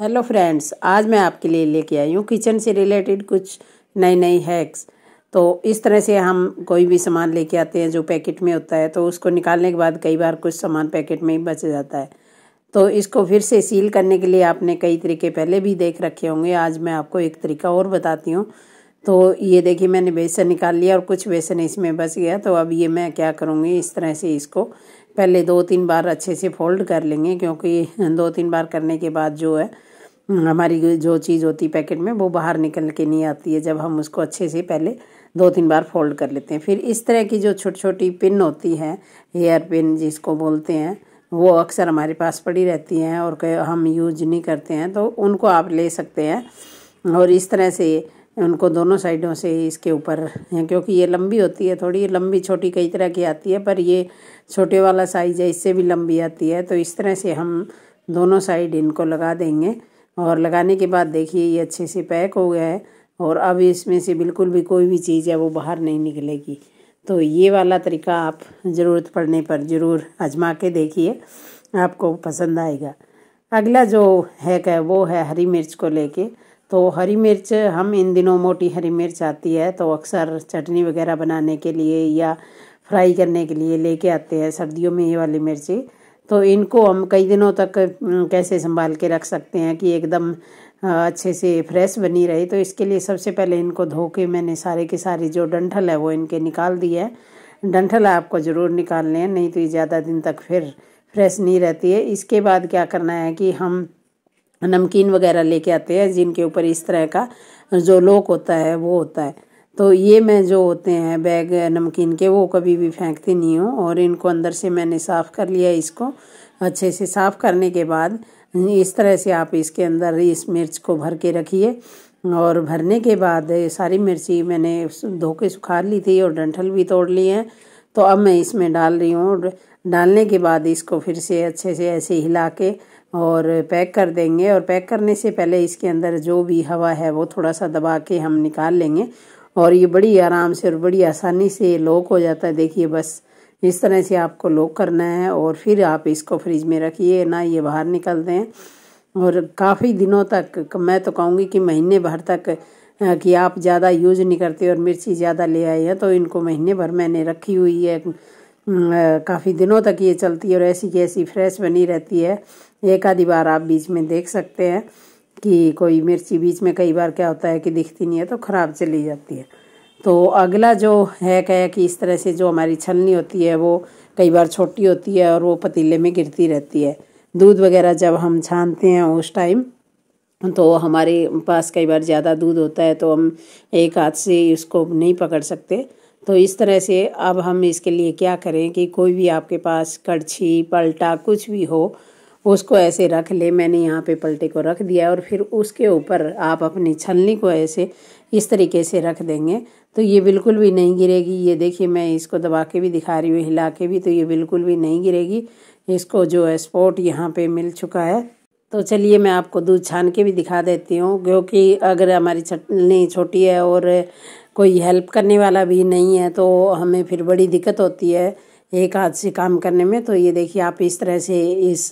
hello friends आज मैं आपके लिए लेके आई हूँ किचन से रिलेटेड कुछ नई नई हैक्स तो इस तरह से हम कोई भी सामान लेके आते हैं जो पैकेट में होता है तो उसको निकालने के बाद कई बार कुछ सामान पैकेट में ही बच जाता है तो इसको फिर से सील करने के लिए आपने कई तरीके पहले भी देख रखे होंगे आज मैं आपको एक तरीका और बताती हूँ तो ये देखिए मैंने बेसन निकाल लिया और कुछ बेसन इसमें बच गया तो अब ये मैं क्या करूँगी इस तरह से इसको पहले दो तीन बार अच्छे से फोल्ड कर लेंगे क्योंकि दो तीन बार करने के बाद जो है हम्म, हमारी जो चीज़ होती है पैकेट में वो बाहर निकल के नहीं आती है जब हम उसको अच्छे से पहले दो तीन बार फोल्ड कर लेते हैं फिर इस तरह की जो छोटी छोटी पिन होती है हेयर पिन जिसको बोलते हैं वो अक्सर हमारे पास पड़ी रहती हैं और हम यूज नहीं करते हैं तो उनको आप ले सकते हैं और इस तरह से उनको दोनों साइडों से इसके ऊपर क्योंकि ये लंबी होती है थोड़ी लंबी छोटी कई तरह की आती है पर ये छोटे वाला साइज़ है इससे भी लंबी आती है तो इस तरह से हम दोनों साइड इनको लगा देंगे और लगाने के बाद देखिए ये अच्छे से पैक हो गया है और अब इसमें से बिल्कुल भी कोई भी चीज़ है वो बाहर नहीं निकलेगी तो ये वाला तरीका आप ज़रूरत पड़ने पर ज़रूर आजमा के देखिए आपको पसंद आएगा अगला जो हैक है वो है हरी मिर्च को लेके तो हरी मिर्च हम इन दिनों मोटी हरी मिर्च आती है तो अक्सर चटनी वगैरह बनाने के लिए या फ्राई करने के लिए लेके आते हैं सर्दियों में ये वाली मिर्ची तो इनको हम कई दिनों तक कैसे संभाल के रख सकते हैं कि एकदम अच्छे से फ्रेश बनी रहे तो इसके लिए सबसे पहले इनको धो के मैंने सारे के सारे जो डंठल है वो इनके निकाल दिए है डंठल आपको ज़रूर निकालने हैं नहीं तो ये ज़्यादा दिन तक फिर फ्रेश नहीं रहती है इसके बाद क्या करना है कि हम नमकीन वगैरह लेके आते हैं जिनके ऊपर इस तरह का जो लोक होता है वो होता है तो ये मैं जो होते हैं बैग नमकीन के वो कभी भी फेंकती नहीं हूँ और इनको अंदर से मैंने साफ़ कर लिया इसको अच्छे से साफ़ करने के बाद इस तरह से आप इसके अंदर इस मिर्च को भर के रखिए और भरने के बाद सारी मिर्ची मैंने धो के सुखा ली थी और डंठल भी तोड़ लिए हैं तो अब मैं इसमें डाल रही हूँ डालने के बाद इसको फिर से अच्छे से ऐसे हिला के और पैक कर देंगे और पैक करने से पहले इसके अंदर जो भी हवा है वो थोड़ा सा दबा के हम निकाल लेंगे और ये बड़ी आराम से और बड़ी आसानी से लॉक हो जाता है देखिए बस इस तरह से आपको लॉक करना है और फिर आप इसको फ्रिज में रखिए ना ये बाहर निकल दें और काफ़ी दिनों तक मैं तो कहूँगी कि महीने भर तक कि आप ज़्यादा यूज नहीं करते और मिर्ची ज़्यादा ले आए हैं तो इनको महीने भर मैंने रखी हुई है काफ़ी दिनों तक ये चलती है और ऐसी की ऐसी फ्रेश बनी रहती है एक आधी बार आप बीच में देख सकते हैं कि कोई मिर्ची बीच में कई बार क्या होता है कि दिखती नहीं है तो ख़राब चली जाती है तो अगला जो है क्या कि इस तरह से जो हमारी छलनी होती है वो कई बार छोटी होती है और वो पतीले में गिरती रहती है दूध वगैरह जब हम छानते हैं उस टाइम तो हमारे पास कई बार ज़्यादा दूध होता है तो हम एक हाथ से इसको नहीं पकड़ सकते तो इस तरह से अब हम इसके लिए क्या करें कि कोई भी आपके पास कड़छी पलटा कुछ भी हो उसको ऐसे रख ले मैंने यहाँ पे पलटे को रख दिया और फिर उसके ऊपर आप अपनी छलनी को ऐसे इस तरीके से रख देंगे तो ये बिल्कुल भी नहीं गिरेगी ये देखिए मैं इसको दबा के भी दिखा रही हूँ हिला के भी तो ये बिल्कुल भी नहीं गिरेगी इसको जो है स्पॉट यहाँ पे मिल चुका है तो चलिए मैं आपको दूध छान के भी दिखा देती हूँ क्योंकि अगर हमारी छलनी छोटी है और कोई हेल्प करने वाला भी नहीं है तो हमें फिर बड़ी दिक्कत होती है एक हाथ से काम करने में तो ये देखिए आप इस तरह से इस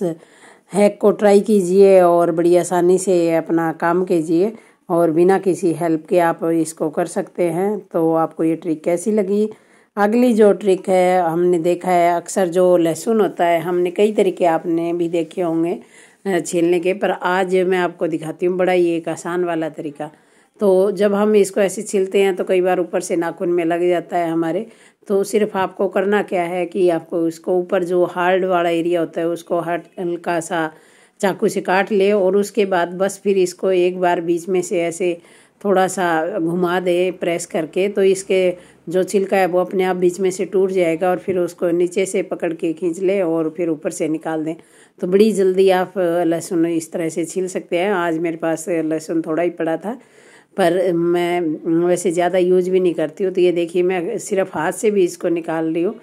हैक को ट्राई कीजिए और बड़ी आसानी से अपना काम कीजिए और बिना किसी हेल्प के आप इसको कर सकते हैं तो आपको ये ट्रिक कैसी लगी अगली जो ट्रिक है हमने देखा है अक्सर जो लहसुन होता है हमने कई तरीके आपने भी देखे होंगे छीलने के पर आज मैं आपको दिखाती हूँ बड़ा ही एक आसान वाला तरीका तो जब हम इसको ऐसे छीलते हैं तो कई बार ऊपर से नाखून में लग जाता है हमारे तो सिर्फ आपको करना क्या है कि आपको उसको ऊपर जो हार्ड वाला एरिया होता है उसको हट हल्का सा चाकू से काट ले और उसके बाद बस फिर इसको एक बार बीच में से ऐसे थोड़ा सा घुमा दे प्रेस करके तो इसके जो छिलका है वो अपने आप बीच में से टूट जाएगा और फिर उसको नीचे से पकड़ के खींच ले और फिर ऊपर से निकाल दें तो बड़ी जल्दी आप लहसुन इस तरह से छील सकते हैं आज मेरे पास लहसुन थोड़ा ही पड़ा था पर मैं वैसे ज़्यादा यूज भी नहीं करती हूँ तो ये देखिए मैं सिर्फ हाथ से भी इसको निकाल रही हूँ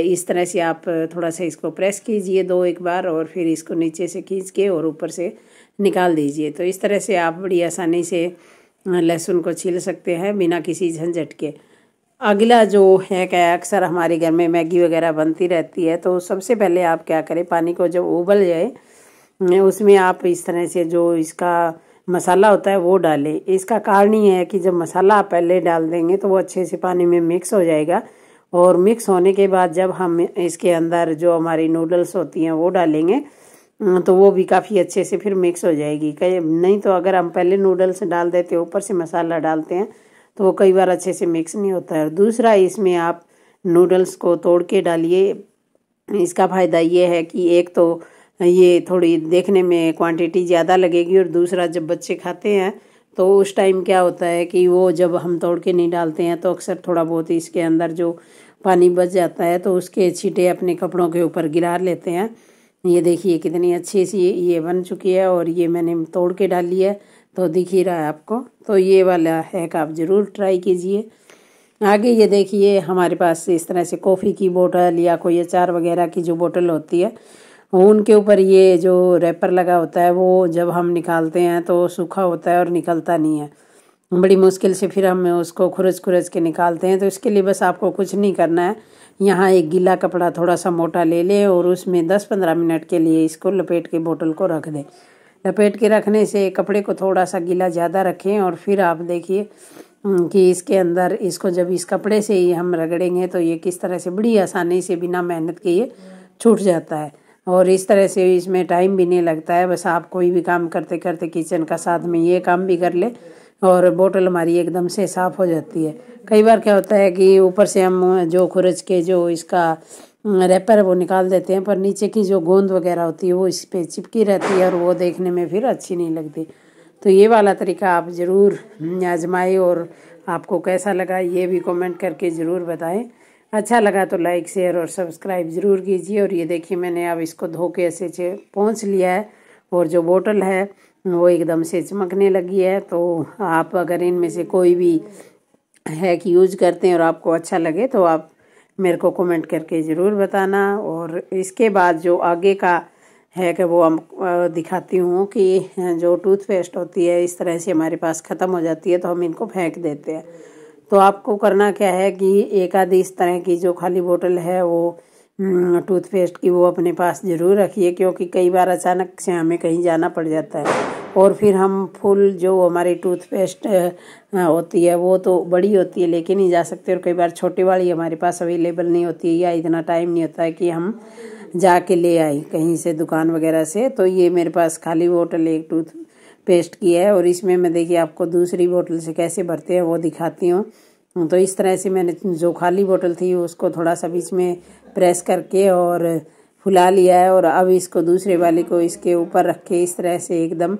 इस तरह से आप थोड़ा सा इसको प्रेस कीजिए दो एक बार और फिर इसको नीचे से खींच के और ऊपर से निकाल दीजिए तो इस तरह से आप बड़ी आसानी से लहसुन को छील सकते हैं बिना किसी झंझट के अगला जो है क्या अक्सर हमारे घर में मैगी वगैरह बनती रहती है तो सबसे पहले आप क्या करें पानी को जब उबल जाए उसमें आप इस तरह से जो इसका मसाला होता है वो डालें इसका कारण ये है कि जब मसाला आप पहले डाल देंगे तो वो अच्छे से पानी में मिक्स हो जाएगा और मिक्स होने के बाद जब हम इसके अंदर जो हमारी नूडल्स होती हैं वो डालेंगे तो वो भी काफ़ी अच्छे से फिर मिक्स हो जाएगी कई नहीं तो अगर हम पहले नूडल्स डाल देते हैं ऊपर से मसाला डालते हैं तो वो कई बार अच्छे से मिक्स नहीं होता है दूसरा इसमें आप नूडल्स को तोड़ के डालिए इसका फ़ायदा ये है कि एक तो ये थोड़ी देखने में क्वांटिटी ज़्यादा लगेगी और दूसरा जब बच्चे खाते हैं तो उस टाइम क्या होता है कि वो जब हम तोड़ के नहीं डालते हैं तो अक्सर थोड़ा बहुत इसके अंदर जो पानी बच जाता है तो उसके छीटे अपने कपड़ों के ऊपर गिरा लेते हैं ये देखिए कितनी अच्छी सी ये बन चुकी है और ये मैंने तोड़ के डाली है तो दिख ही रहा है आपको तो ये वाला हैक आप ज़रूर ट्राई कीजिए आगे ये देखिए हमारे पास इस तरह से कॉफ़ी की बोतल या कोई अचार वगैरह की जो बोतल होती है ऊन के ऊपर ये जो रैपर लगा होता है वो जब हम निकालते हैं तो सूखा होता है और निकलता नहीं है बड़ी मुश्किल से फिर हम उसको खुरच खुरच के निकालते हैं तो इसके लिए बस आपको कुछ नहीं करना है यहाँ एक गीला कपड़ा थोड़ा सा मोटा ले लें और उसमें दस पंद्रह मिनट के लिए इसको लपेट के बोतल को रख दें लपेट के रखने से कपड़े को थोड़ा सा गीला ज़्यादा रखें और फिर आप देखिए कि इसके अंदर इसको जब इस कपड़े से ही हम रगड़ेंगे तो ये किस तरह से बड़ी आसानी से बिना मेहनत के ये छूट जाता है और इस तरह से इसमें टाइम भी नहीं लगता है बस आप कोई भी काम करते करते किचन का साथ में ये काम भी कर ले और बोतल हमारी एकदम से साफ़ हो जाती है कई बार क्या होता है कि ऊपर से हम जो खुरच के जो इसका रैपर वो निकाल देते हैं पर नीचे की जो गोंद वगैरह होती है वो इस पर चिपकी रहती है और वो देखने में फिर अच्छी नहीं लगती तो ये वाला तरीका आप ज़रूर आजमाएं और आपको कैसा लगा ये भी कमेंट करके ज़रूर बताएं अच्छा लगा तो लाइक शेयर और सब्सक्राइब ज़रूर कीजिए और ये देखिए मैंने अब इसको धो के ऐसे से पहुँच लिया है और जो बोतल है वो एकदम से चमकने लगी है तो आप अगर इनमें से कोई भी हैक यूज़ करते हैं और आपको अच्छा लगे तो आप मेरे को कमेंट करके ज़रूर बताना और इसके बाद जो आगे का है कि वो हम दिखाती हूँ कि जो टूथपेस्ट होती है इस तरह से हमारे पास ख़त्म हो जाती है तो हम इनको फेंक देते हैं तो आपको करना क्या है कि एक आधी इस तरह की जो खाली बोतल है वो हम्म, टूथपेस्ट की वो अपने पास ज़रूर रखिए क्योंकि कई बार अचानक से हमें कहीं जाना पड़ जाता है और फिर हम फुल जो हमारी टूथपेस्ट होती है वो तो बड़ी होती है लेकिन नहीं जा सकते और कई बार छोटी वाली हमारे पास अवेलेबल नहीं होती है या इतना टाइम नहीं होता है कि हम जाके ले आए कहीं से दुकान वगैरह से तो ये मेरे पास खाली बोतल एक टूथ पेस्ट किया है और इसमें मैं देखिए आपको दूसरी बोतल से कैसे भरते हैं वो दिखाती हूँ तो इस तरह से मैंने जो खाली बोतल थी उसको थोड़ा सा बीच में प्रेस करके और फुला लिया है और अब इसको दूसरे वाले को इसके ऊपर रख के इस तरह से एकदम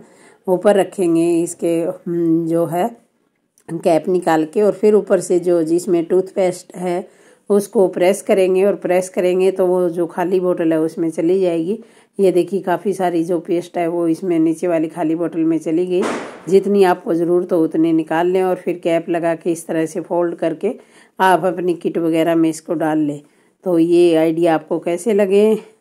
ऊपर रखेंगे इसके हम्म, जो है कैप निकाल के और फिर ऊपर से जो जिसमें टूथपेस्ट है उसको प्रेस करेंगे और प्रेस करेंगे तो वो जो खाली बोतल है उसमें चली जाएगी ये देखिए काफ़ी सारी जो पेस्ट है वो इसमें नीचे वाली खाली बोतल में चली गई जितनी आपको ज़रूरत हो उतनी निकाल लें और फिर कैप लगा के इस तरह से फोल्ड करके आप अपनी किट वगैरह में इसको डाल लें तो ये आइडिया आपको कैसे लगे